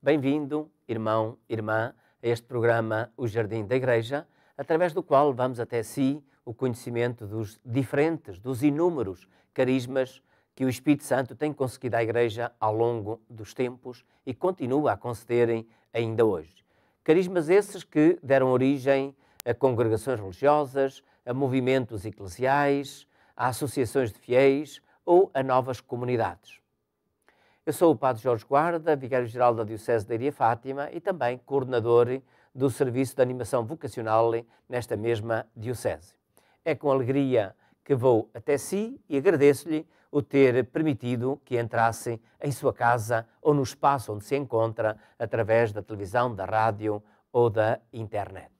Bem-vindo, irmão, irmã, a este programa O Jardim da Igreja, através do qual vamos até si o conhecimento dos diferentes, dos inúmeros carismas que o Espírito Santo tem conseguido à Igreja ao longo dos tempos e continua a concederem ainda hoje. Carismas esses que deram origem a congregações religiosas, a movimentos eclesiais, a associações de fiéis ou a novas comunidades. Eu sou o Padre Jorge Guarda, Vigário-Geral da Diocese da Iria Fátima e também coordenador do Serviço de Animação Vocacional nesta mesma Diocese. É com alegria que vou até si e agradeço-lhe o ter permitido que entrasse em sua casa ou no espaço onde se encontra através da televisão, da rádio ou da internet.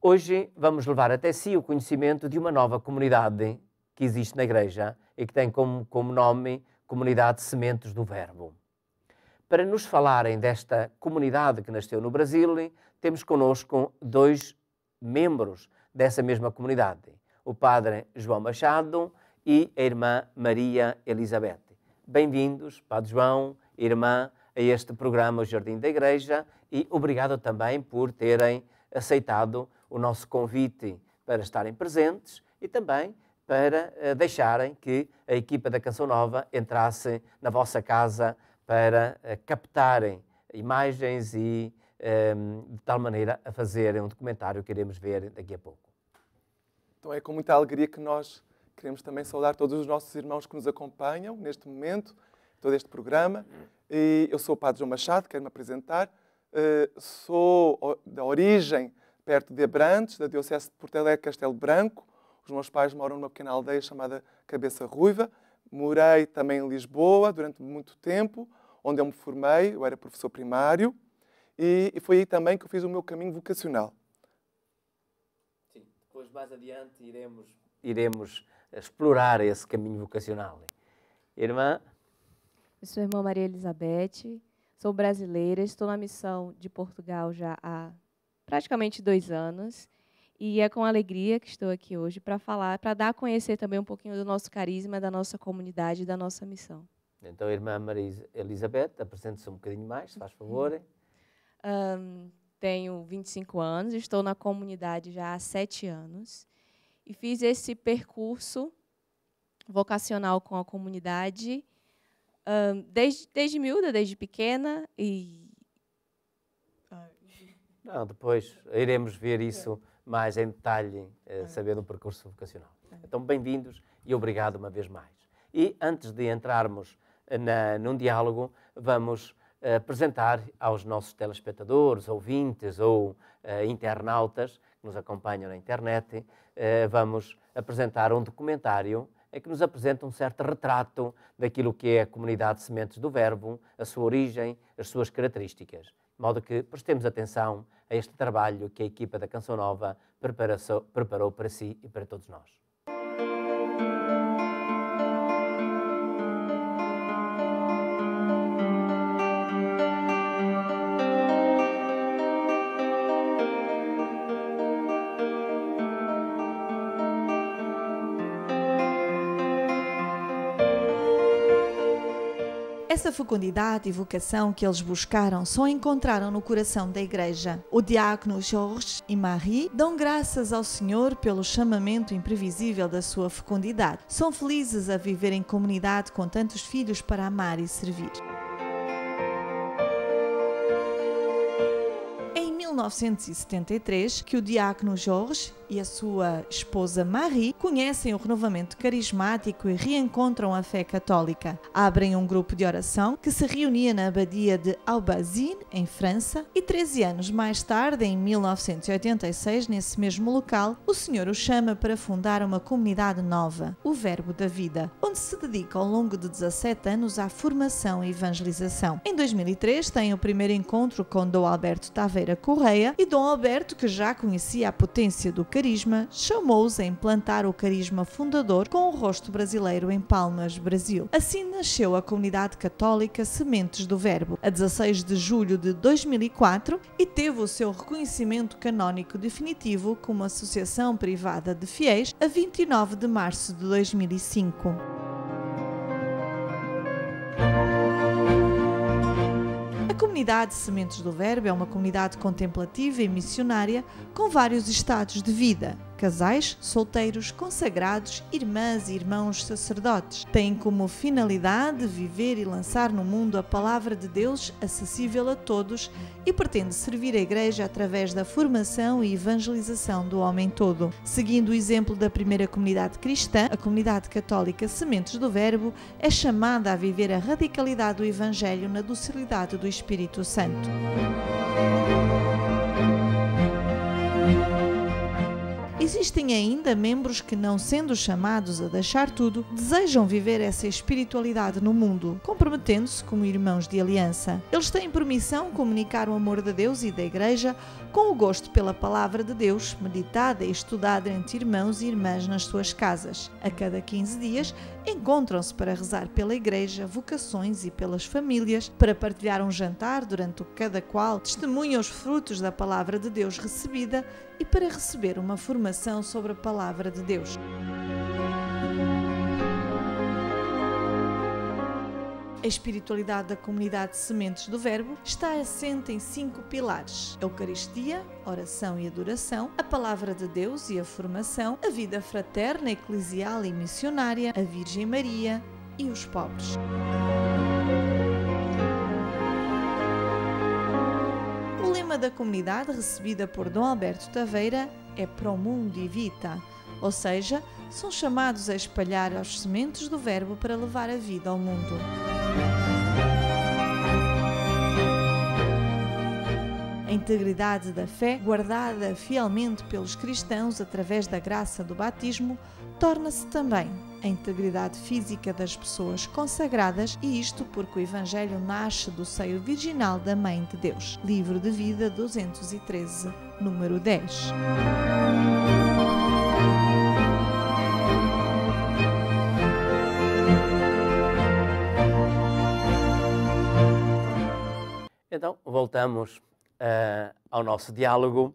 Hoje vamos levar até si o conhecimento de uma nova comunidade que existe na Igreja e que tem como, como nome comunidade Sementes do Verbo. Para nos falarem desta comunidade que nasceu no Brasil, temos conosco dois membros dessa mesma comunidade, o padre João Machado e a irmã Maria Elizabeth. Bem-vindos, padre João, irmã, a este programa Jardim da Igreja e obrigado também por terem aceitado o nosso convite para estarem presentes e também para eh, deixarem que a equipa da Canção Nova entrasse na vossa casa para eh, captarem imagens e ehm, de tal maneira a fazerem um documentário que iremos ver daqui a pouco. Então é com muita alegria que nós queremos também saudar todos os nossos irmãos que nos acompanham neste momento, todo este programa. E eu sou o Padre João Machado, quero-me apresentar. Eh, sou da origem perto de Abrantes, da Diocese de Porto Castelo Branco. Os meus pais moram numa pequena aldeia chamada Cabeça Ruiva. Morei também em Lisboa durante muito tempo, onde eu me formei, eu era professor primário, e, foi aí também que eu fiz o meu caminho vocacional. Sim, depois mais adiante iremos, iremos explorar esse caminho vocacional. Né? Irmã? Eu sou a irmã Maria Elizabeth, sou brasileira, estou na missão de Portugal já há praticamente dois anos. E é com alegria que estou aqui hoje para falar, para dar a conhecer também um pouquinho do nosso carisma, da nossa comunidade da nossa missão. Então, irmã Maria Elizabeth, apresente-se um bocadinho mais, se faz favor. Um, tenho 25 anos, estou na comunidade já há sete anos e fiz esse percurso vocacional com a comunidade um, desde, desde miúda, desde pequena e. Não, ah, depois iremos ver isso é mais em detalhe, eh, tá sabendo o percurso vocacional. Tá então, bem-vindos e obrigado uma vez mais. E antes de entrarmos eh, na, num diálogo, vamos uh, apresentar aos nossos telespectadores, ouvintes ou uh, internautas que nos acompanham na internet, vamos apresentar um documentário é que nos apresenta um certo retrato daquilo que é a comunidade de sementes do verbo, a sua origem, as suas características. De modo que prestemos atenção a este trabalho que a equipa da Canção Nova preparou para si e para todos nós. fecundidade e vocação que eles buscaram só encontraram no coração da Igreja. O diácono Georges e Marie dão graças ao Senhor pelo chamamento imprevisível da sua fecundidade. São felizes a viver em comunidade com tantos filhos para amar e servir. Em 1973 que o diácono Jorge e a sua esposa Marie conhecem o renovamento carismático e reencontram a fé católica. Abrem um grupo de oração que se reunia na abadia de Aubazine, em França, e 13 anos mais tarde, em 1986, nesse mesmo local, o Senhor o chama para fundar uma comunidade nova, o Verbo da Vida, onde se dedica ao longo de 17 anos à formação e evangelização. Em 2003 tem o primeiro encontro com Dom Alberto Taveira Correia e Dom Alberto, que já conhecia a potência do carisma carisma, chamou-os a implantar o carisma fundador com o rosto brasileiro em Palmas, Brasil. Assim nasceu a comunidade católica Sementes do Verbo, a 16 de julho de 2004, e teve o seu reconhecimento canónico definitivo como associação privada de fiéis a 29 de março de 2005 comunidade Sementes do Verbo é uma comunidade contemplativa e missionária com vários estados de vida, casais, solteiros, consagrados, irmãs e irmãos sacerdotes. Tem como finalidade viver e lançar no mundo a palavra de Deus acessível a todos e pretende servir a Igreja através da formação e evangelização do homem todo. Seguindo o exemplo da primeira comunidade cristã, a comunidade católica Sementes do Verbo é chamada a viver a radicalidade do Evangelho na docilidade do Espírito Santo. existem ainda membros que, não sendo chamados a deixar tudo, desejam viver essa espiritualidade no mundo, comprometendo-se como irmãos de aliança. Eles têm permissão comunicar o amor de Deus e da Igreja com o gosto pela palavra de Deus, meditada e estudada entre irmãos e irmãs nas suas casas. A cada 15 dias, encontram-se para rezar pela igreja, vocações e pelas famílias, para partilhar um jantar durante o cada qual testemunha os frutos da palavra de Deus recebida e para receber uma formação sobre a palavra de Deus. A espiritualidade da comunidade Sementes do Verbo está assente em cinco pilares: a Eucaristia, oração e adoração, a palavra de Deus e a formação, a vida fraterna, eclesial e missionária, a Virgem Maria e os pobres. O lema da comunidade recebida por Dom Alberto Taveira é Pro Mundo e Vita, ou seja, são chamados a espalhar as sementes do Verbo para levar a vida ao mundo. A integridade da fé, guardada fielmente pelos cristãos através da graça do batismo, torna-se também a integridade física das pessoas consagradas, e isto porque o Evangelho nasce do seio virginal da Mãe de Deus. Livro de Vida 213, número 10. Então, voltamos uh, ao nosso diálogo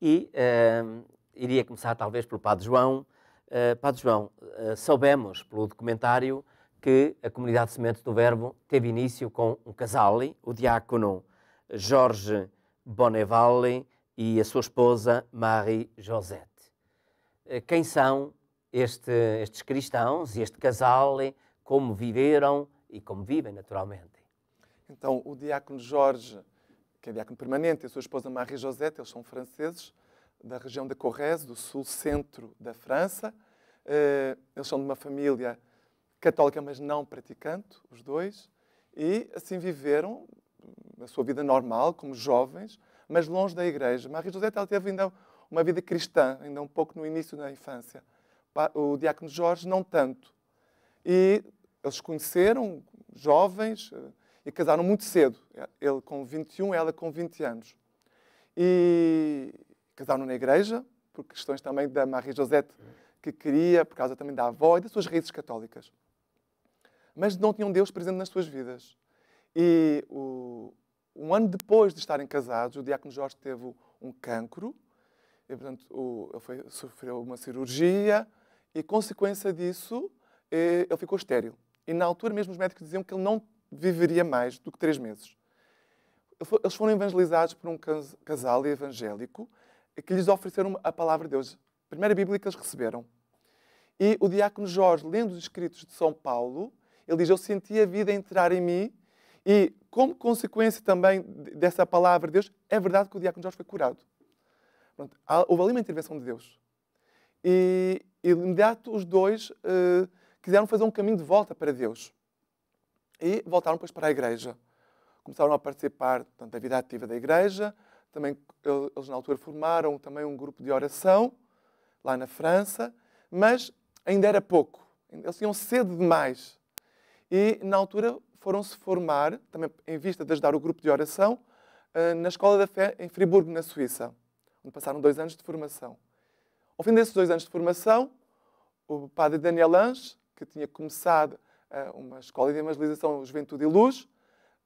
e uh, iria começar talvez pelo Padre João. Uh, Padre João, soubemos pelo documentário que a comunidade de semente do Verbo teve início com um casal, o diácono Jorge Bonnevalle e a sua esposa Marie Josette. Quem são este, estes cristãos e este casal, como viveram e como vivem naturalmente? Então, o diácono Jorge que é diácono permanente, e a sua esposa Marie Josette, eles são franceses, da região da Corrèze, do sul-centro da França. Eh, eles são de uma família católica, mas não praticante, os dois, e assim viveram a sua vida normal, como jovens, mas longe da igreja. Marie Josette ela teve ainda uma vida cristã, ainda um pouco no início da infância. O diácono Jorge, não tanto. E eles conheceram, jovens, eh, e casaram muito cedo. Ele com 21, ela com 20 anos. E casaram na igreja, por questões também da Marie-Josette, que queria, por causa também da avó e das suas raízes católicas. Mas não tinham Deus presente nas suas vidas. E o, um ano depois de estarem casados, o Diácono Jorge teve um cancro, e, portanto, o, ele foi, sofreu uma cirurgia, e, consequência disso, eh, ele ficou estéril. E, na altura, mesmo os médicos diziam que ele não viveria mais do que três meses. Eles foram evangelizados por um casal evangélico que lhes ofereceram a palavra de Deus, a primeira Bíblia que eles receberam. E o diácono Jorge, lendo os escritos de São Paulo, ele diz: Eu senti a vida entrar em mim e, como consequência também dessa palavra de Deus, é verdade que o diácono Jorge foi curado. Pronto, houve ali uma intervenção de Deus. E, e de imediato os dois uh, quiseram fazer um caminho de volta para Deus e voltaram depois para a igreja. Começaram a participar portanto, da vida ativa da igreja, também eles na altura formaram também um grupo de oração lá na França, mas ainda era pouco. Eles tinham sede demais. E na altura foram-se formar, também em vista de ajudar o grupo de oração, eh, na Escola da Fé em Friburgo, na Suíça, onde passaram dois anos de formação. Ao fim desses dois anos de formação, o padre Daniel Lange que tinha começado eh, uma escola de evangelização Juventude e Luz.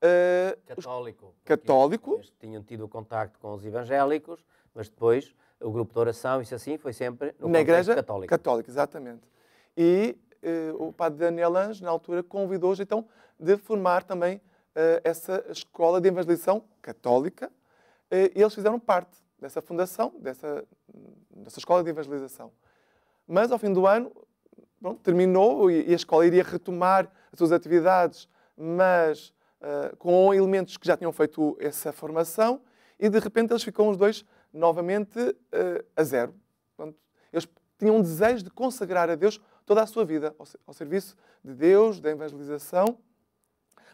Eh, católico. Católico. Tinham tido contacto com os evangélicos, mas depois o grupo de oração, isso assim, foi sempre no Na igreja católico. católica. exatamente. E uh, o padre Daniel Ange, na altura, convidou-os, então, de formar também uh, essa escola de evangelização católica. Uh, e eles fizeram parte dessa fundação, dessa, hum, dessa escola de evangelização. Mas, ao fim do ano, terminou e a escola iria retomar as suas atividades, mas uh, com elementos que já tinham feito essa formação, e de repente eles ficam os dois novamente uh, a zero. Portanto, eles tinham um desejo de consagrar a Deus toda a sua vida, ao, ao serviço de Deus, da evangelização,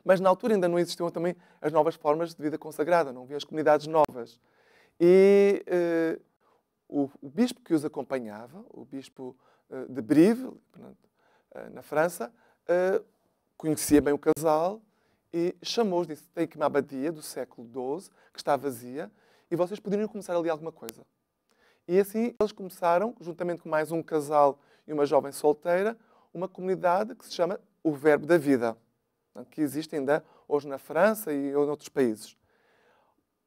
mas na altura ainda não existiam também as novas formas de vida consagrada, não havia as comunidades novas. E uh, o, o bispo que os acompanhava, o bispo eh, de Brive, eh, na França, eh, conhecia bem o casal e chamou-os, disse, tem aqui uma abadia do século XII, que está vazia, e vocês poderiam começar ali alguma coisa. E assim eles começaram, juntamente com mais um casal e uma jovem solteira, uma comunidade que se chama o Verbo da Vida, que existe ainda hoje na França e em outros países.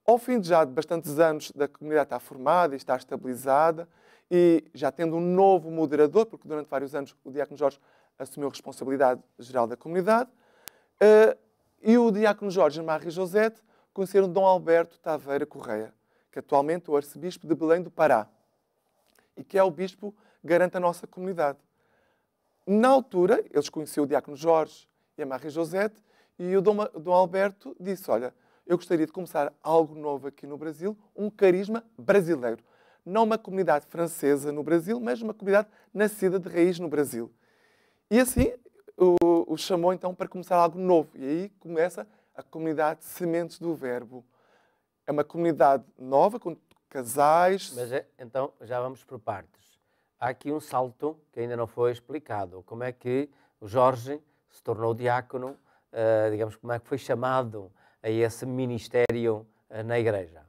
Ao fim de já de bastantes anos da comunidade estar formada e estar estabilizada, e já tendo um novo moderador, porque durante vários anos o Diácono Jorge assumiu a responsabilidade geral da comunidade, uh, e o Diácono Jorge Marie Josete conheceram Dom Alberto Taveira Correia, que atualmente é o arcebispo de Belém do Pará, e que é o bispo garante a nossa comunidade. Na altura, eles conheceram o Diácono Jorge e a Maria Josete, e o Dom, Dom Alberto disse, olha, eu gostaria de começar algo novo aqui no Brasil, um carisma brasileiro não uma comunidade francesa no Brasil, mas uma comunidade nascida de raiz no Brasil. E assim o, o chamou então para começar algo novo. E aí começa a comunidade Sementes do Verbo. É uma comunidade nova, com casais. Mas eh, então já vamos por partes. Há aqui um salto que ainda não foi explicado. Como é que o Jorge se tornou diácono, uh, digamos, como é que foi chamado a esse ministério uh, na igreja?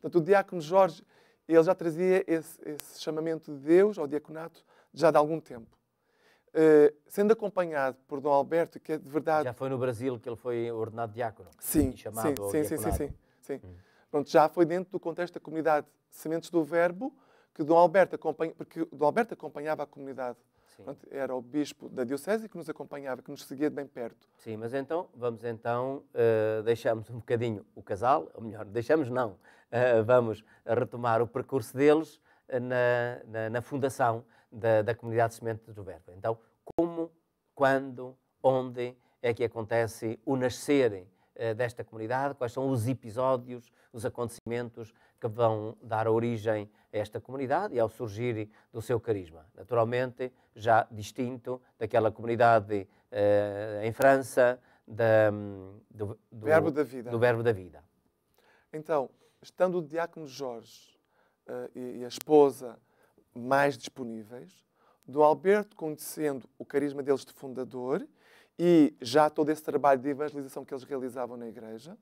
Portanto, o diácono Jorge, ele já trazia esse, esse chamamento de Deus ao diaconato já de algum tempo. Uh, sendo acompanhado por Dom Alberto, que é de verdade... Já foi no Brasil que ele foi ordenado diácono? Sim, chamado sim, sim, sim, sim, sim. Hum. Pronto, já foi dentro do contexto da comunidade Sementes do Verbo que Dom Alberto acompanha, porque Dom Alberto acompanhava a comunidade Pronto, era o bispo da diocese que nos acompanhava, que nos seguia de bem perto. Sim, mas então, vamos então, uh, deixamos um bocadinho o casal, ou melhor, deixamos não, uh, vamos retomar o percurso deles eh, na, na, na fundação da, da, comunidade Semente do Verbo. Então, como, quando, onde é que acontece o nascer eh, desta comunidade, quais são os episódios, os acontecimentos que vão dar origem a esta comunidade e ao surgir do seu carisma. Naturalmente, já distinto daquela comunidade eh, em França, da, hum, do, do, verbo da vida. do Verbo da Vida. Então, estando o diácono Jorge uh, e, e a esposa mais disponíveis, do Alberto conhecendo o carisma deles de fundador e já todo esse trabalho de evangelização que eles realizavam na igreja,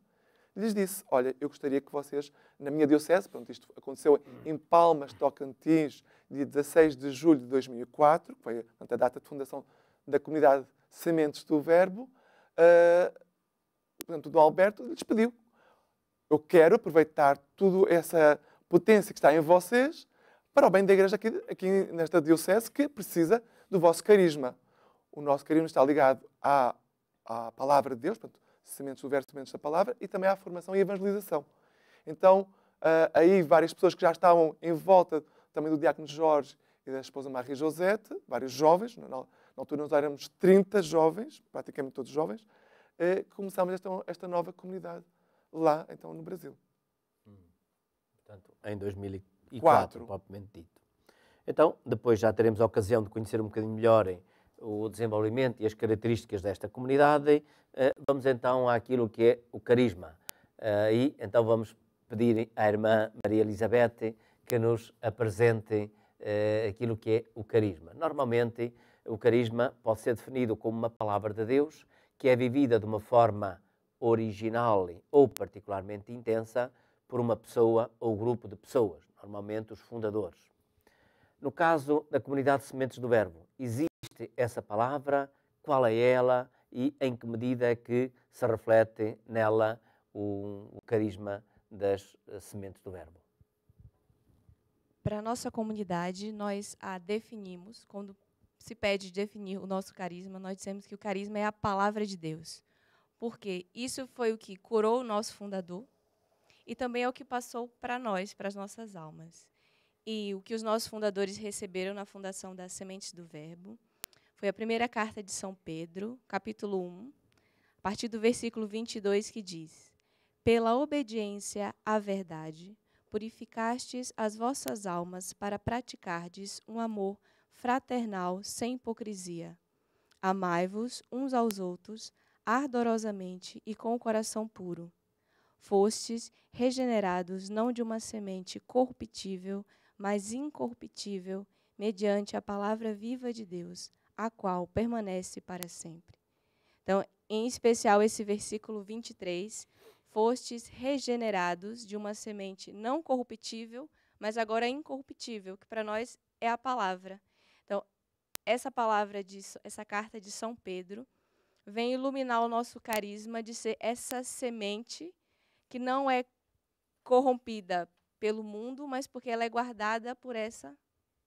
lhes disse: Olha, eu gostaria que vocês, na minha diocese, pronto, isto aconteceu em Palmas, Tocantins, dia 16 de julho de 2004, que foi a data de fundação da comunidade Sementes do Verbo, uh, portanto, Dom Alberto lhes pediu: Eu quero aproveitar toda essa potência que está em vocês para o bem da igreja aqui, aqui nesta diocese que precisa do vosso carisma o nosso carisma está ligado à, à palavra de Deus, portanto, sementes do sementes da palavra, e também à formação e evangelização. Então, uh, aí várias pessoas que já estavam em volta também do diácono Jorge e da esposa Maria Josete, vários jovens, na, na altura nós éramos 30 jovens, praticamente todos jovens, uh, começámos esta, esta nova comunidade lá, então, no Brasil. Hum. Portanto, em 2004, propriamente dito. Então, depois já teremos a ocasião de conhecer um bocadinho melhor em o desenvolvimento e as características desta comunidade, eh, vamos então àquilo que é o carisma. Eh, e então vamos pedir à irmã Maria Elizabeth que nos apresente eh, aquilo que é o carisma. Normalmente, o carisma pode ser definido como uma palavra de Deus que é vivida de uma forma original ou particularmente intensa por uma pessoa ou grupo de pessoas, normalmente os fundadores. No caso da comunidade Sementes do Verbo, existe existe essa palavra, qual é ela e em que medida é que se reflete nela o, o carisma das eh, sementes do verbo. Para a nossa comunidade, nós a definimos, quando se pede definir o nosso carisma, nós dissemos que o carisma é a palavra de Deus. Porque isso foi o que curou o nosso fundador e também é o que passou para nós, para as nossas almas. E o que os nossos fundadores receberam na fundação das Sementes do Verbo foi a primeira carta de São Pedro, capítulo 1, a partir do versículo 22, que diz: Pela obediência à verdade, purificastes as vossas almas para praticardes um amor fraternal sem hipocrisia. Amai-vos uns aos outros ardorosamente e com o coração puro. Fostes regenerados não de uma semente corruptível, mas incorruptível, mediante a palavra viva de Deus, a qual permanece para sempre. Então, em especial esse versículo 23, fostes regenerados de uma semente não corruptível, mas agora incorruptível, que para nós é a palavra. Então, essa palavra disso, essa carta de São Pedro vem iluminar o nosso carisma de ser essa semente que não é corrompida pelo mundo, mas porque ela é guardada por essa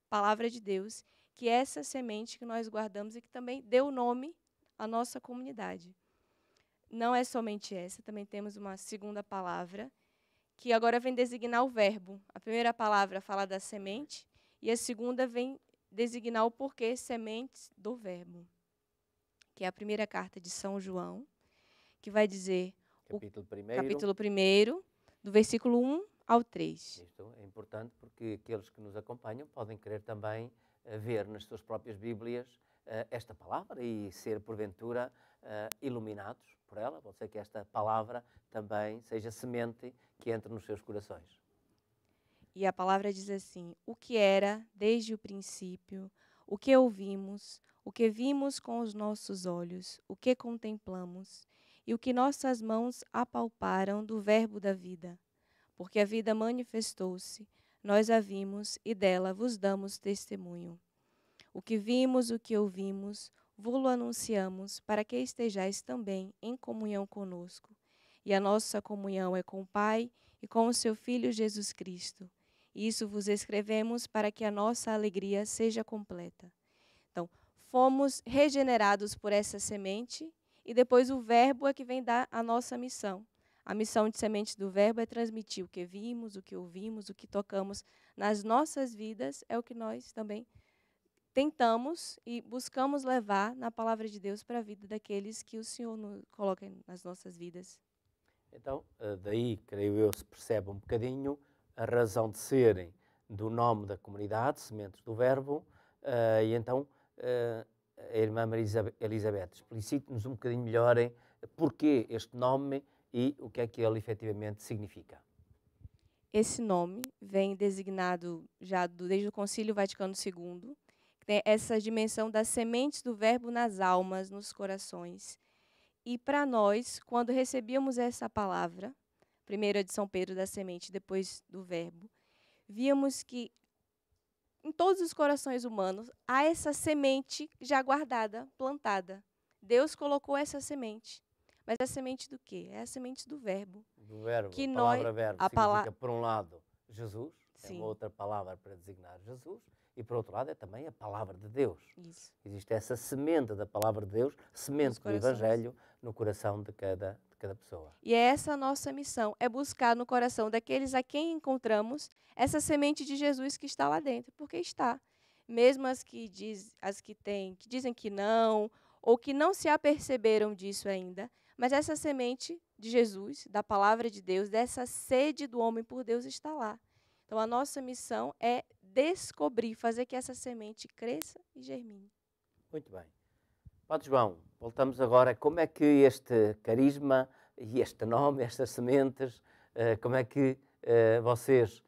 palavra de Deus que essa semente que nós guardamos e que também deu nome à nossa comunidade. Não é somente essa, também temos uma segunda palavra, que agora vem designar o verbo. A primeira palavra fala da semente, e a segunda vem designar o porquê sementes do verbo, que é a primeira carta de São João, que vai dizer capítulo 1 capítulo primeiro, do versículo 1 ao 3. Isto é importante porque aqueles que nos acompanham podem querer também ver nas suas próprias Bíblias eh, esta palavra e ser, porventura, eh, iluminados por ela. Pode ser que esta palavra também seja semente que entre nos seus corações. E a palavra diz assim: O que era desde o princípio, o que ouvimos, o que vimos com os nossos olhos, o que contemplamos e o que nossas mãos apalparam do Verbo da vida. Porque a vida manifestou-se nós a vimos e dela vos damos testemunho. O que vimos, o que ouvimos, vos lo anunciamos, para que estejais também em comunhão conosco. E a nossa comunhão é com o Pai e com o seu Filho Jesus Cristo. Isso vos escrevemos para que a nossa alegria seja completa. Então, fomos regenerados por essa semente e depois o verbo é que vem dar a nossa missão. A missão de Sementes do Verbo é transmitir o que vimos, o que ouvimos, o que tocamos nas nossas vidas, é o que nós também tentamos e buscamos levar na palavra de Deus para a vida daqueles que o Senhor coloca nas nossas vidas. Então, eh, daí, creio eu, se percebe um bocadinho a razão de serem do nome da comunidade, Sementes do Verbo, uh, e então uh, a irmã Maria Elizabeth, explicite-nos um bocadinho melhor hein, porquê este nome e o que é que ele efetivamente significa. Esse nome vem designado já desde o Concílio Vaticano II, que tem essa dimensão das sementes do Verbo nas almas, nos corações. E para nós, quando recebíamos essa palavra, primeiro a de São Pedro da semente, depois do Verbo, víamos que em todos os corações humanos há essa semente já guardada, plantada. Deus colocou essa semente. Mas é a semente do quê? É a semente do verbo. Do verbo. Que a palavra nós, verbo a palavra por um lado, Jesus, Sim. é uma outra palavra para designar Jesus, e por outro lado é também a palavra de Deus. Isso. Existe essa semente da palavra de Deus, semente do Evangelho, no coração de cada, de cada pessoa. E é essa a nossa missão, é buscar no coração daqueles a quem encontramos essa semente de Jesus que está lá dentro, porque está. Mesmo as que, diz, as que, tem, que dizem que não, ou que não se aperceberam disso ainda, mas essa semente de Jesus, da palavra de Deus, dessa sede do homem por Deus está lá. Então a nossa missão é descobrir, fazer que essa semente cresça e germine. Muito bem. Padre João, voltamos agora. Como é que este carisma e este nome, estas sementes, eh, como é que eh, vocês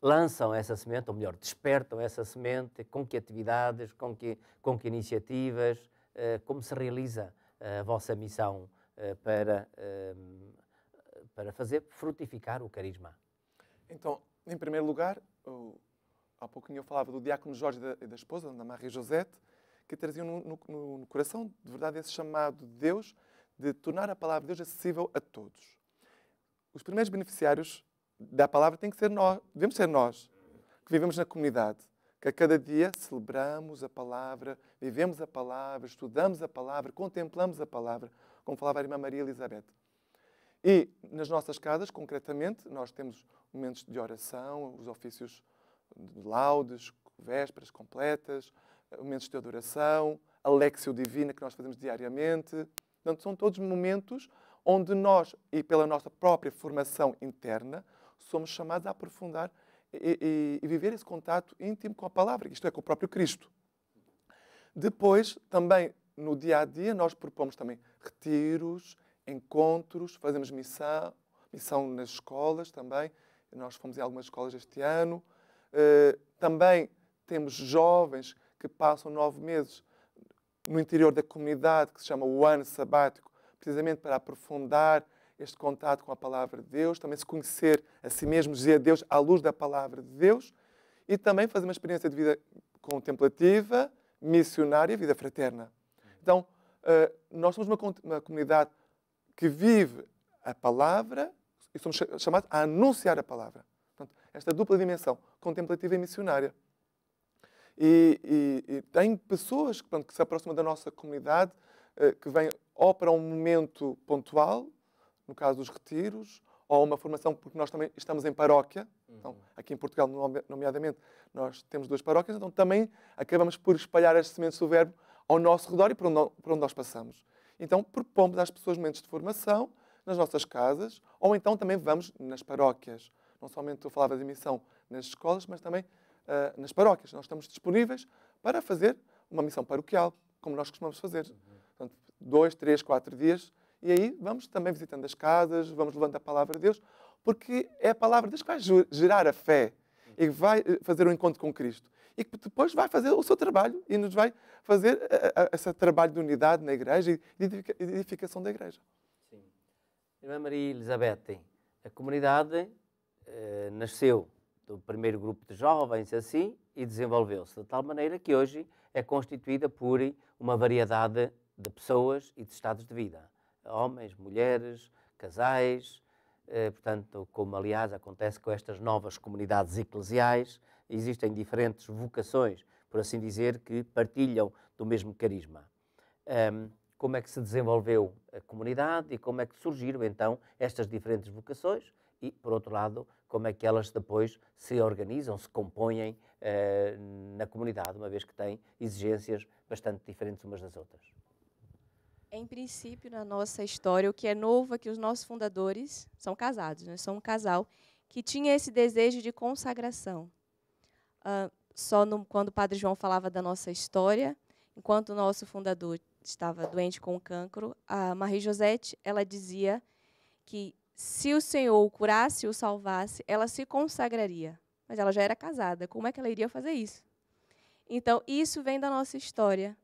lançam essa semente, ou melhor, despertam essa semente? Com que atividades, com que, com que iniciativas? Eh, como se realiza a vossa missão eh, para, eh, para fazer frutificar o carisma? Então, em primeiro lugar, eu, há pouquinho eu falava do diácono Jorge e da, da esposa, da Maria Josete, que traziam no, no, no, coração, de verdade, esse chamado de Deus de tornar a palavra de Deus acessível a todos. Os primeiros beneficiários da palavra têm que ser nós, devemos ser nós, que vivemos na comunidade, que a cada dia celebramos a palavra, vivemos a palavra, estudamos a palavra, contemplamos a palavra como falava a irmã Maria Elizabeth. E nas nossas casas, concretamente, nós temos momentos de oração, os ofícios de laudes, vésperas completas, momentos de adoração, a lexio divina que nós fazemos diariamente. Portanto, são todos momentos onde nós, e pela nossa própria formação interna, somos chamados a aprofundar e, e, e viver esse contato íntimo com a palavra, isto é, com o próprio Cristo. Depois, também no dia a dia, nós propomos também retiros, encontros, fazemos missão, missão nas escolas também. Nós fomos em algumas escolas este ano. Uh, também temos jovens que passam nove meses no interior da comunidade, que se chama o ano sabático, precisamente para aprofundar este contato com a palavra de Deus, também se conhecer a si mesmo, dizer a Deus à luz da palavra de Deus e também fazer uma experiência de vida contemplativa, missionária, vida fraterna. Então, eh, nós somos uma, uma, comunidade que vive a palavra e somos chamados a anunciar a palavra. Portanto, esta dupla dimensão, contemplativa e missionária. E, e, e tem pessoas portanto, que se aproximam da nossa comunidade, eh, que vêm ou para um momento pontual, no caso dos retiros, ou uma formação, porque nós também estamos em paróquia. Uhum. Então, aqui em Portugal, nomeadamente, nós temos duas paróquias, então também acabamos por espalhar as sementes do verbo ao nosso redor e para onde, nós passamos. Então, propomos às pessoas momentos de formação nas nossas casas, ou então também vamos nas paróquias. Não somente eu falava de missão nas escolas, mas também uh, nas paróquias. Nós estamos disponíveis para fazer uma missão paroquial, como nós costumamos fazer. Uhum. Portanto, dois, três, quatro dias. E aí vamos também visitando as casas, vamos levando a palavra de Deus, porque é a palavra de Deus que vai gerar a fé e vai eh, fazer o um encontro com Cristo e que depois vai fazer o seu trabalho e nos vai fazer eh, eh, eh, esse trabalho de unidade na igreja e de edificação da igreja. Sim. Irmã Maria Elizabeth, a comunidade eh, nasceu do primeiro grupo de jovens assim e desenvolveu-se de tal maneira que hoje é constituída por uma variedade de pessoas e de estados de vida. Homens, mulheres, casais, eh, portanto, como aliás acontece com estas novas comunidades eclesiais, existem diferentes vocações, por assim dizer, que partilham do mesmo carisma. Um, como é que se desenvolveu a comunidade e como é que surgiram então estas diferentes vocações e, por outro lado, como é que elas depois se organizam, se compõem uh, na comunidade, uma vez que têm exigências bastante diferentes umas das outras. Em princípio, na nossa história, o que é novo é que os nossos fundadores são casados, né? são um casal que tinha esse desejo de consagração, uh, só no, quando o Padre João falava da nossa história, enquanto o nosso fundador estava doente com cancro, a Marie Josette ela dizia que se o Senhor o curasse e o salvasse, ela se consagraria. Mas ela já era casada, como é que ela iria fazer isso? Então, isso vem da nossa história.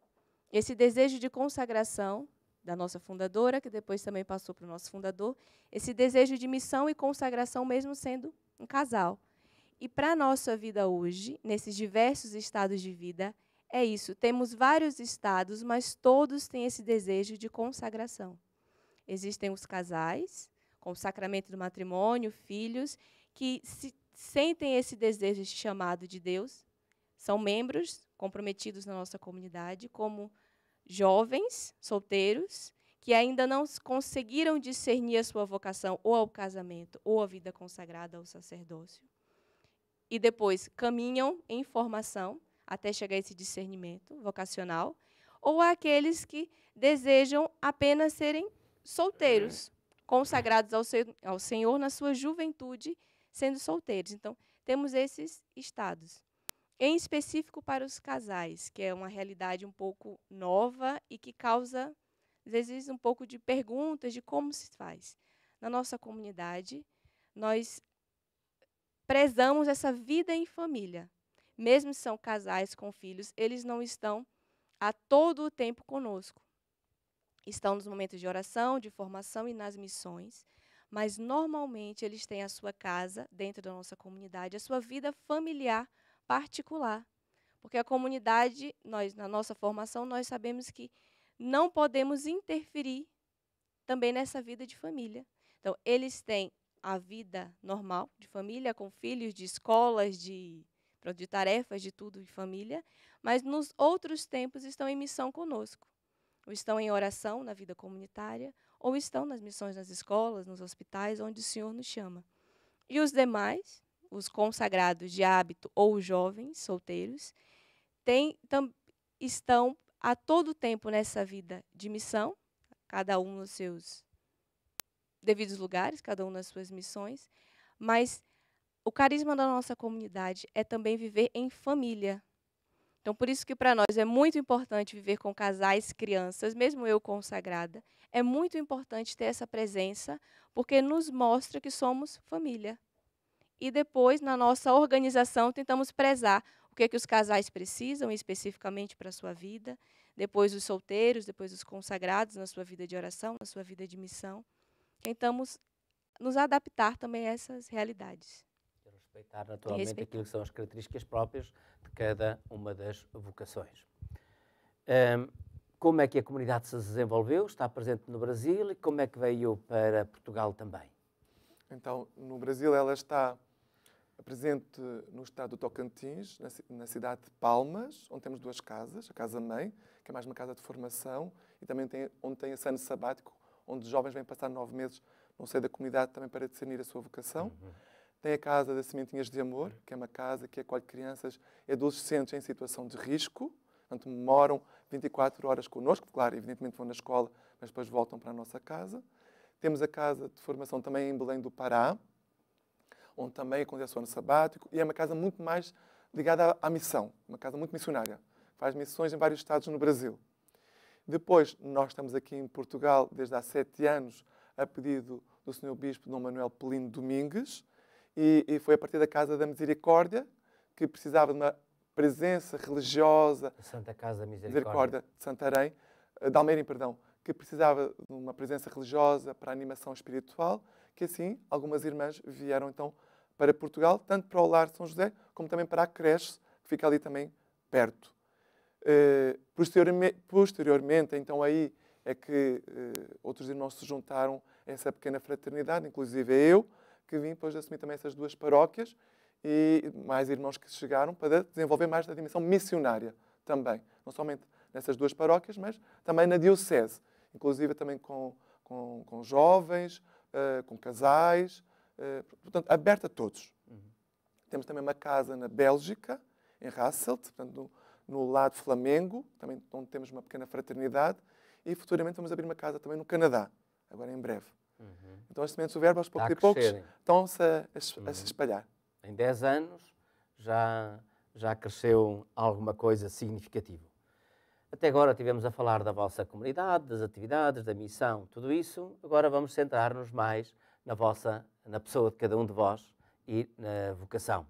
Esse desejo de consagração da nossa fundadora, que depois também passou para o nosso fundador, esse desejo de missão e consagração, mesmo sendo um casal. E para a nossa vida hoje, nesses diversos estados de vida, é isso. Temos vários estados, mas todos têm esse desejo de consagração. Existem os casais, com o sacramento do matrimônio, filhos, que se sentem esse desejo, esse chamado de Deus, são membros comprometidos na nossa comunidade, como jovens solteiros que ainda não conseguiram discernir a sua vocação ou ao casamento ou à vida consagrada ao sacerdócio e depois caminham em formação até chegar a esse discernimento vocacional, ou aqueles que desejam apenas serem solteiros, uhum. consagrados ao, seu, ao Senhor na sua juventude, sendo solteiros. Então, temos esses estados. Em específico para os casais, que é uma realidade um pouco nova e que causa, às vezes, um pouco de perguntas de como se faz. Na nossa comunidade, nós prezamos essa vida em família. Mesmo se são casais com filhos, eles não estão a todo o tempo conosco. Estão nos momentos de oração, de formação e nas missões, mas normalmente eles têm a sua casa dentro da nossa comunidade, a sua vida familiar particular. Porque a comunidade, nós na nossa formação, nós sabemos que não podemos interferir também nessa vida de família. Então, eles têm a vida normal de família, com filhos, de escolas, de, de tarefas, de tudo, de família, mas nos outros tempos estão em missão conosco. Ou estão em oração na vida comunitária, ou estão nas missões nas escolas, nos hospitais, onde o Senhor nos chama. E os demais, os consagrados de hábito ou jovens, solteiros, tem, tam, estão a todo tempo nessa vida de missão, cada um nos seus devidos lugares, cada um nas suas missões, mas o carisma da nossa comunidade é também viver em família. Então, por isso que para nós é muito importante viver com casais, crianças, mesmo eu consagrada. É muito importante ter essa presença, porque nos mostra que somos família. E depois, na nossa organização, tentamos prezar o que, é que os casais precisam especificamente para a sua vida, depois os solteiros, depois os consagrados na sua vida de oração, na sua vida de missão tentamos nos adaptar também a essas realidades. respeitar naturalmente respeitar. aquilo que são as características próprias de cada uma das vocações. Um, como é que a comunidade se desenvolveu? Está presente no Brasil e como é que veio para Portugal também? Então, no Brasil ela está presente no estado do Tocantins, na, cidade de Palmas, onde temos duas casas, a Casa Mãe, que é mais uma casa de formação, e também tem, onde tem a Sano Sabático, onde os jovens vêm passar nove meses no seio da comunidade também para discernir a sua vocação. Uhum. Tem a Casa das Sementinhas de Amor, que é uma casa que acolhe crianças e adolescentes em situação de risco. Portanto, moram 24 horas connosco. Claro, evidentemente vão na escola, mas depois voltam para a nossa casa. Temos a Casa de Formação também em Belém do Pará, onde também acontece o ano sabático. E é uma casa muito mais ligada à missão, uma casa muito missionária. Faz missões em vários estados no Brasil. Depois, nós estamos aqui em Portugal desde há sete anos, a pedido do Sr. Bispo Dom Manuel Pelino Domingues, e, e, foi a partir da Casa da Misericórdia que precisava de uma presença religiosa. Santa Casa da Misericórdia. Misericórdia de Santarém, eh, de Almeirim, perdão, que precisava de uma presença religiosa para animação espiritual, que assim algumas irmãs vieram então para Portugal, tanto para o Lar de São José, como também para a creche, que fica ali também perto. Eh, posteriormente, posteriormente, então aí é que uh, outros irmãos se juntaram a essa pequena fraternidade, inclusive eu, que vim depois de assumir também essas duas paróquias e mais irmãos que chegaram para desenvolver mais a dimensão missionária também, não somente nessas duas paróquias, mas também na diocese, inclusive também com, com, com jovens, uh, com casais, portanto, aberta a todos. Uhum. Temos também uma casa na Bélgica, em Hasselt, portanto, no, no lado Flamengo, também onde temos uma pequena fraternidade, e futuramente vamos abrir uma casa também no Canadá, agora em breve. Uhum. Então as sementes do verbo, aos poucos e poucos, estão-se a, a, se uhum. espalhar. Em 10 anos já, já cresceu alguma coisa significativa. Até agora tivemos a falar da vossa comunidade, das atividades, da missão, tudo isso. Agora vamos centrar-nos mais na vossa, na pessoa de cada um de vós e na vocação.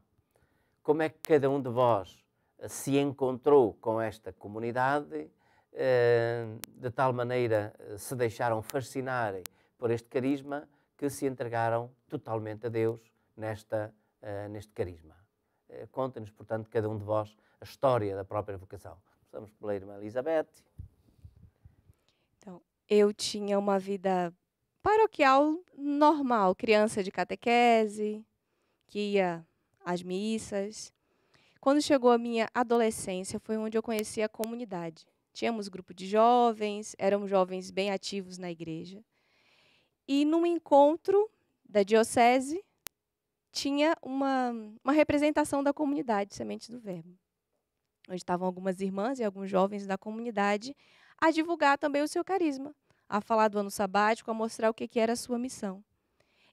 Como é que cada um de vós se encontrou com esta comunidade, eh, de tal maneira eh, se deixaram fascinar por este carisma que se entregaram totalmente a Deus nesta, eh, neste carisma. Conta-nos, portanto, cada um de vós a história da própria vocação. Começamos pela irmã Elizabeth. Então, eu tinha uma vida paroquial normal, criança de catequese, que ia às missas, quando chegou a minha adolescência, foi onde eu conheci a comunidade. Tínhamos grupo de jovens, éramos jovens bem ativos na igreja. E num encontro da diocese, tinha uma, uma representação da comunidade Sementes do Verbo, onde estavam algumas irmãs e alguns jovens da comunidade a divulgar também o seu carisma, a falar do ano sabático, a mostrar o que, que era a sua missão.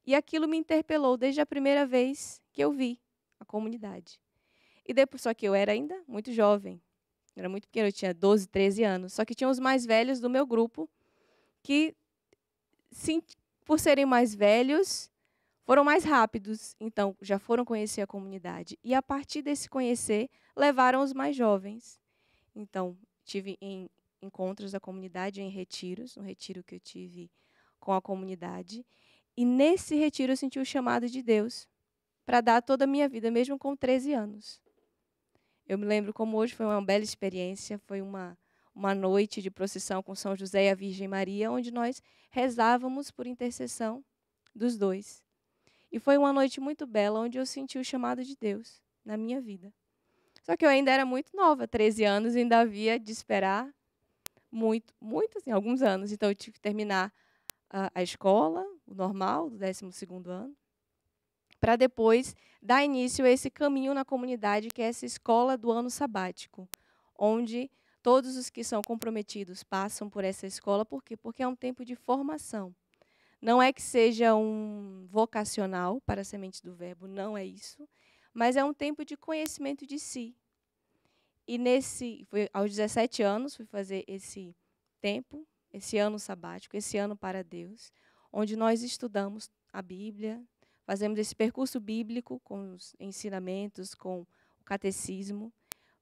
E aquilo me interpelou desde a primeira vez que eu vi a comunidade. E depois, só que eu era ainda muito jovem. Eu era muito pequeno, eu tinha 12, 13 anos. Só que tinha os mais velhos do meu grupo que, sim, por serem mais velhos, foram mais rápidos, então já foram conhecer a comunidade. E a partir desse conhecer, levaram os mais jovens. Então, tive em encontros da comunidade, em retiros, um retiro que eu tive com a comunidade. E nesse retiro eu senti o chamado de Deus para dar toda a minha vida, mesmo com 13 anos. Eu me lembro como hoje foi uma bela experiência, foi uma, uma noite de procissão com São José e a Virgem Maria, onde nós rezávamos por intercessão dos dois. E foi uma noite muito bela, onde eu senti o chamado de Deus na minha vida. Só que eu ainda era muito nova, 13 anos, e ainda havia de esperar muito, muito, assim, alguns anos. Então eu tive que terminar a, a escola, o normal, do 12 ano para depois dar início a esse caminho na comunidade, que é essa escola do ano sabático, onde todos os que são comprometidos passam por essa escola, por quê? Porque é um tempo de formação. Não é que seja um vocacional para a semente do verbo, não é isso, mas é um tempo de conhecimento de si. E nesse, foi aos 17 anos fui fazer esse tempo, esse ano sabático, esse ano para Deus, onde nós estudamos a Bíblia, Fazemos esse percurso bíblico com os ensinamentos, com o catecismo.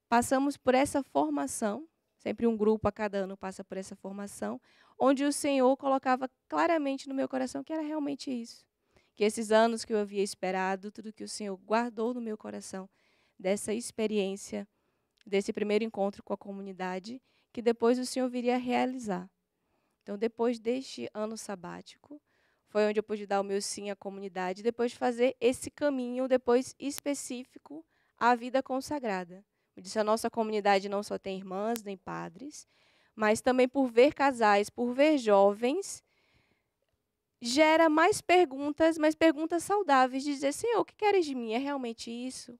Passamos por essa formação, sempre um grupo a cada ano passa por essa formação, onde o Senhor colocava claramente no meu coração que era realmente isso. Que esses anos que eu havia esperado, tudo que o Senhor guardou no meu coração, dessa experiência, desse primeiro encontro com a comunidade, que depois o Senhor viria realizar. Então, depois deste ano sabático, foi onde eu pude dar o meu sim à comunidade, depois de fazer esse caminho, depois específico, à vida consagrada. Eu disse, a nossa comunidade não só tem irmãs, nem padres, mas também por ver casais, por ver jovens, gera mais perguntas, mais perguntas saudáveis, de dizer, Senhor, o que queres de mim? É realmente isso?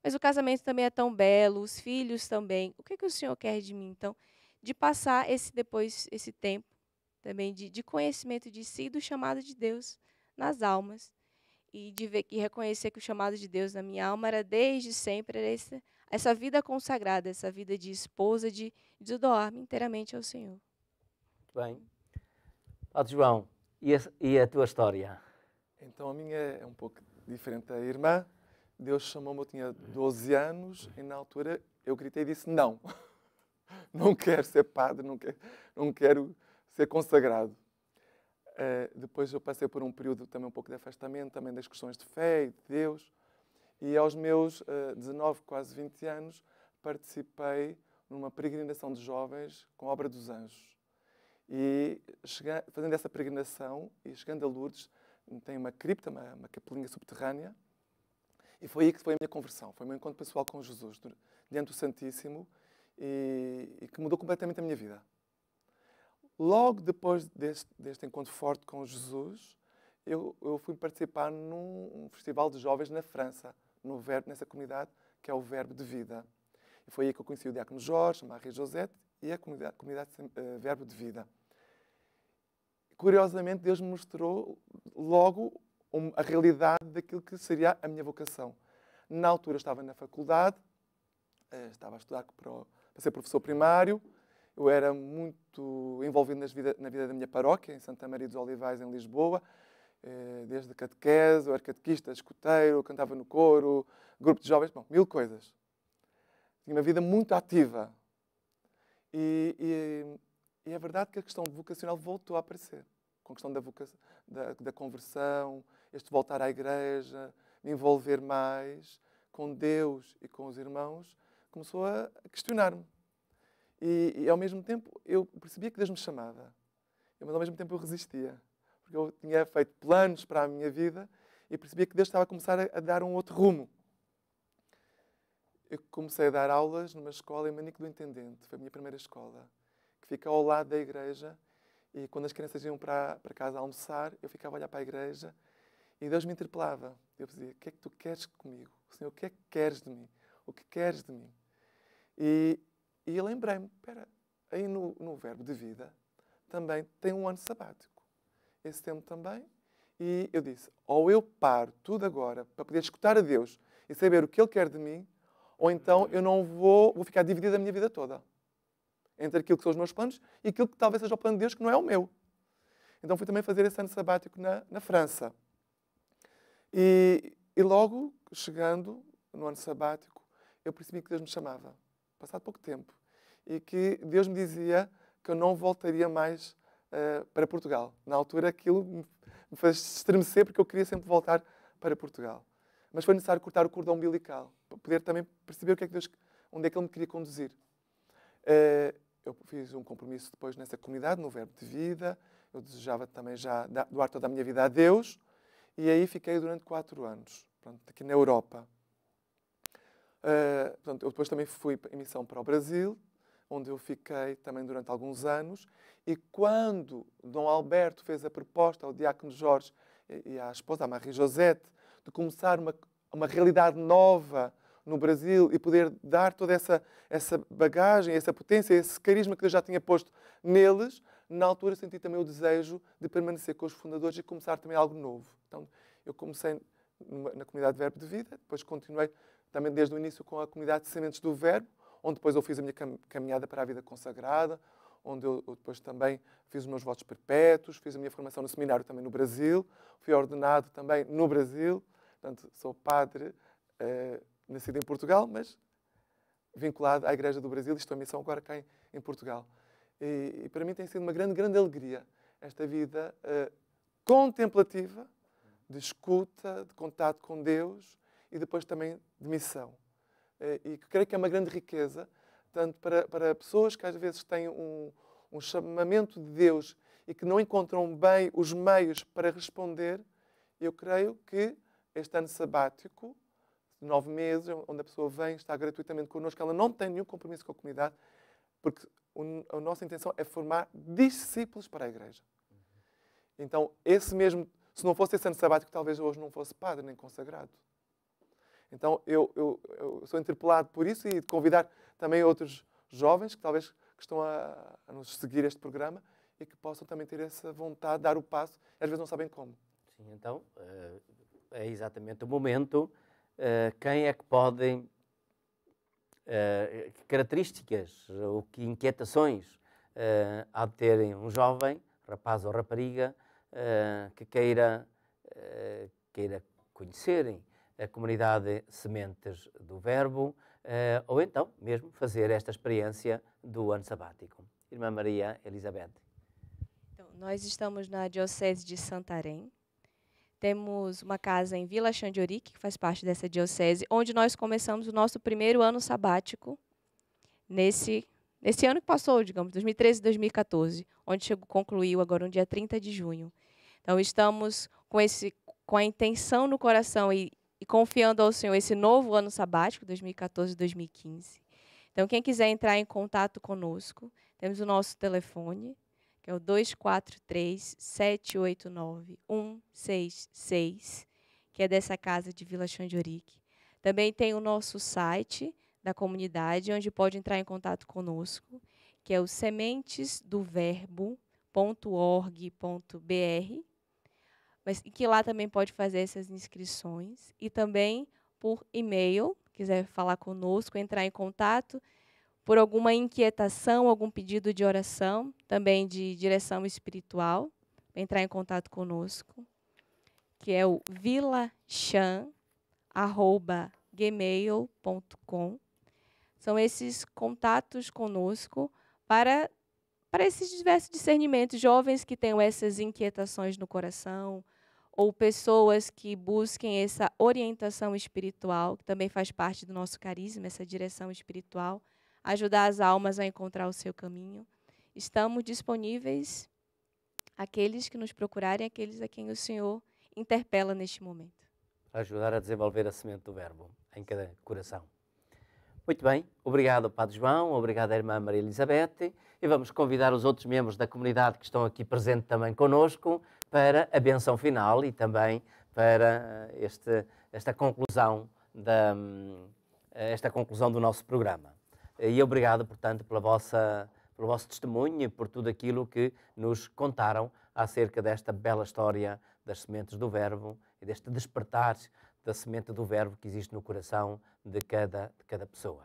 Mas o casamento também é tão belo, os filhos também. O que, é que o Senhor quer de mim? Então, de passar esse depois esse tempo também de, de conhecimento de si e do chamado de Deus nas almas. E de ver e reconhecer que o chamado de Deus na minha alma era desde sempre era essa, essa vida consagrada, essa vida de esposa, de, de doar-me inteiramente ao Senhor. Muito bem. Padre João, e a, e a tua história? Então, a minha é um pouco diferente da irmã. Deus chamou-me, eu tinha 12 anos, e na altura eu gritei e disse: Não, não quero ser padre, não quero, não quero ser consagrado. Uh, depois eu passei por um período também um pouco de afastamento, também das questões de fé e de Deus. E aos meus uh, eh, 19, quase 20 anos, participei numa peregrinação de jovens com a obra dos anjos. E chegando, fazendo essa peregrinação e chegando a Lourdes, tem uma cripta, uma, uma capelinha subterrânea, e foi aí que foi a minha conversão, foi o meu encontro pessoal com Jesus, diante do Santíssimo, e, e que mudou completamente a minha vida. Logo depois deste, deste encontro forte com Jesus, eu, eu, fui participar num festival de jovens na França, no verbo, nessa comunidade que é o Verbo de Vida. E foi aí que eu conheci o Diácono Jorge, Maria Josete e a comunidade, comunidade uh, Verbo de Vida. Curiosamente, Deus me mostrou logo um, a realidade daquilo que seria a minha vocação. Na altura, eu estava na faculdade, uh, estava a estudar para, o, para ser professor primário, eu era muito envolvido vida, na vida da minha paróquia, em Santa Maria dos Olivais, em Lisboa, eh, desde catequese, eu era catequista, escoteiro, cantava no coro, grupo de jovens, bom, mil coisas. Tinha uma vida muito ativa. E, e, e é verdade que a questão vocacional voltou a aparecer. Com a questão da, vocação, da, da conversão, este voltar à igreja, me envolver mais com Deus e com os irmãos, começou a questionar-me e, e, ao mesmo tempo eu percebia que Deus me chamava, mas ao mesmo tempo eu resistia, porque eu tinha feito planos para a minha vida e percebia que Deus estava a começar a, a dar um outro rumo. Eu comecei a dar aulas numa escola em Manico do Intendente, foi a minha primeira escola, que fica ao lado da igreja. E quando as crianças iam para, para casa almoçar, eu ficava a olhar para a igreja e Deus me interpelava. Eu dizia: O que é que tu queres comigo? Senhor, o que é que queres de mim? O que queres de mim? E, e lembrei-me, espera, aí no, no verbo de vida também tem um ano sabático. Esse tempo também. E eu disse, ou eu paro tudo agora para poder escutar a Deus e saber o que Ele quer de mim, ou então eu não vou, vou ficar dividida a minha vida toda entre aquilo que são os meus planos e aquilo que talvez seja o plano de Deus que não é o meu. Então fui também fazer esse ano sabático na, na França. E, e, logo chegando no ano sabático, eu percebi que Deus me chamava. Passado pouco tempo e que Deus me dizia que eu não voltaria mais uh, para Portugal. Na altura, aquilo me fez estremecer porque eu queria sempre voltar para Portugal. Mas foi necessário cortar o cordão umbilical para poder também perceber o que é que Deus, onde é que Ele me queria conduzir. Uh, eu fiz um compromisso depois nessa comunidade, no Verbo de Vida. Eu desejava também já doar toda a minha vida a Deus. E aí fiquei durante quatro anos, pronto, aqui na Europa. Uh, eu depois também fui em missão para o Brasil, onde eu fiquei também durante alguns anos. E quando Dom Alberto fez a proposta ao Diácono Jorge e à esposa, à Marie Josette, de começar uma, uma realidade nova no Brasil e poder dar toda essa, essa bagagem, essa potência, esse carisma que eu já tinha posto neles, na altura senti também o desejo de permanecer com os fundadores e começar também algo novo. Então, eu comecei na comunidade Verbo de Vida, depois continuei também desde o início com a comunidade de Sementes do Verbo, onde depois eu fiz a minha caminhada para a vida consagrada, onde eu, depois também fiz os meus votos perpétuos, fiz a minha formação no seminário também no Brasil, fui ordenado também no Brasil, portanto, sou padre eh, nascido em Portugal, mas vinculado à Igreja do Brasil e estou é em missão agora cá em, em Portugal. E, e, para mim tem sido uma grande, grande alegria esta vida eh, contemplativa, de escuta, de contato com Deus e depois também de missão. Eh, e que creio que é uma grande riqueza, tanto para, para pessoas que às vezes têm um, um chamamento de Deus e que não encontram bem os meios para responder, eu creio que este ano sabático, de nove meses, onde a pessoa vem, está gratuitamente connosco, ela não tem nenhum compromisso com a comunidade, porque a nossa intenção é formar discípulos para a igreja. Uhum. Então, esse mesmo, se não fosse esse ano sabático, talvez hoje não fosse padre nem consagrado. Então eu, eu, eu sou interpelado por isso e de convidar também outros jovens que talvez que estão a, a, nos seguir este programa e que possam também ter essa vontade de dar o passo e às vezes não sabem como. Sim, então eh, é exatamente o momento. Eh, quem é que podem. Eh, que características ou que inquietações há de terem um jovem, rapaz ou rapariga, que queira, queira conhecerem? a comunidade Sementes do Verbo, uh, ou então mesmo fazer esta experiência do ano sabático. Irmã Maria Elizabeth. Então, nós estamos na Diocese de Santarém. Temos uma casa em Vila Xandiori, que faz parte dessa diocese, onde nós começamos o nosso primeiro ano sabático nesse, nesse ano que passou, digamos, 2013 e 2014, onde chegou, concluiu agora no dia 30 de junho. Então, estamos com esse com a intenção no coração e e confiando ao Senhor esse novo ano sabático, 2014 2015. Então, quem quiser entrar em contato conosco, temos o nosso telefone, que é o 243 789 166, que é dessa casa de Vila Xandiorique. Também tem o nosso site da comunidade, onde pode entrar em contato conosco, que é o sementesdoverbo.org.br mas que lá também pode fazer essas inscrições e também por e-mail, quiser falar conosco, entrar em contato por alguma inquietação, algum pedido de oração, também de direção espiritual, entrar em contato conosco, que é o vilachan@gmail.com. São esses contatos conosco para para esses diversos discernimentos, jovens que tenham essas inquietações no coração, ou pessoas que busquem essa orientação espiritual, que também faz parte do nosso carisma, essa direção espiritual, ajudar as almas a encontrar o seu caminho. Estamos disponíveis àqueles que nos procurarem, aqueles a quem o Senhor interpela neste momento. Para ajudar a desenvolver a semente do Verbo em cada coração. Muito bem, obrigado Padre João, obrigado irmã Maria Elizabeth e vamos convidar os outros membros da comunidade que estão aqui presentes também conosco para a benção final e também para eh, este, esta conclusão da, hum, eh, esta conclusão do nosso programa. E obrigado, portanto, pela vossa, pelo vosso testemunho e por tudo aquilo que nos contaram acerca desta bela história das sementes do Verbo e deste despertar da semente do Verbo que existe no coração de cada, de cada pessoa.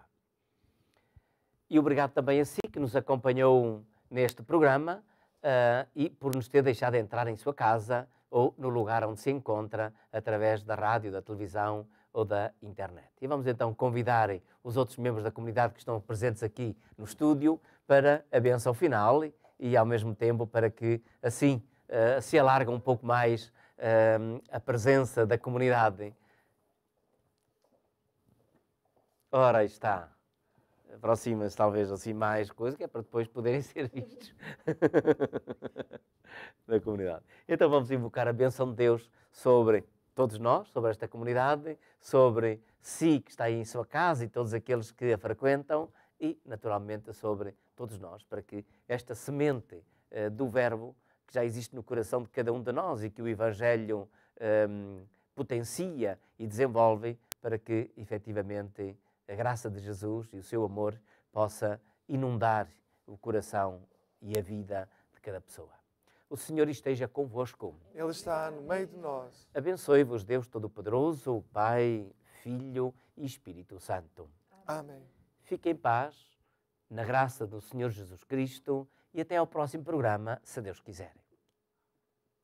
E obrigado também a si que nos acompanhou neste programa uh, e por nos ter deixado entrar em sua casa ou no lugar onde se encontra através da rádio, da televisão ou da internet. E vamos então convidar os outros membros da comunidade que estão presentes aqui no estúdio para a benção final e, ao mesmo tempo para que assim uh, se alargue um pouco mais uh, a presença da comunidade. Ora, está aproxima-se talvez assim mais coisa, que é para depois poderem ser vistos da comunidade. Então vamos invocar a benção de Deus sobre todos nós, sobre esta comunidade, sobre si que está aí em sua casa e todos aqueles que a frequentam e, naturalmente, sobre todos nós, para que esta semente eh, do Verbo que já existe no coração de cada um de nós e que o Evangelho eh, potencia e desenvolve, para que efetivamente a graça de Jesus e o seu amor possa inundar o coração e a vida de cada pessoa. O Senhor esteja convosco. Ele está no meio de nós. Abençoe-vos, Deus Todo-Poderoso, Pai, Filho e Espírito Santo. Amém. Fique em paz, na graça do Senhor Jesus Cristo, e até ao próximo programa, se Deus quiser.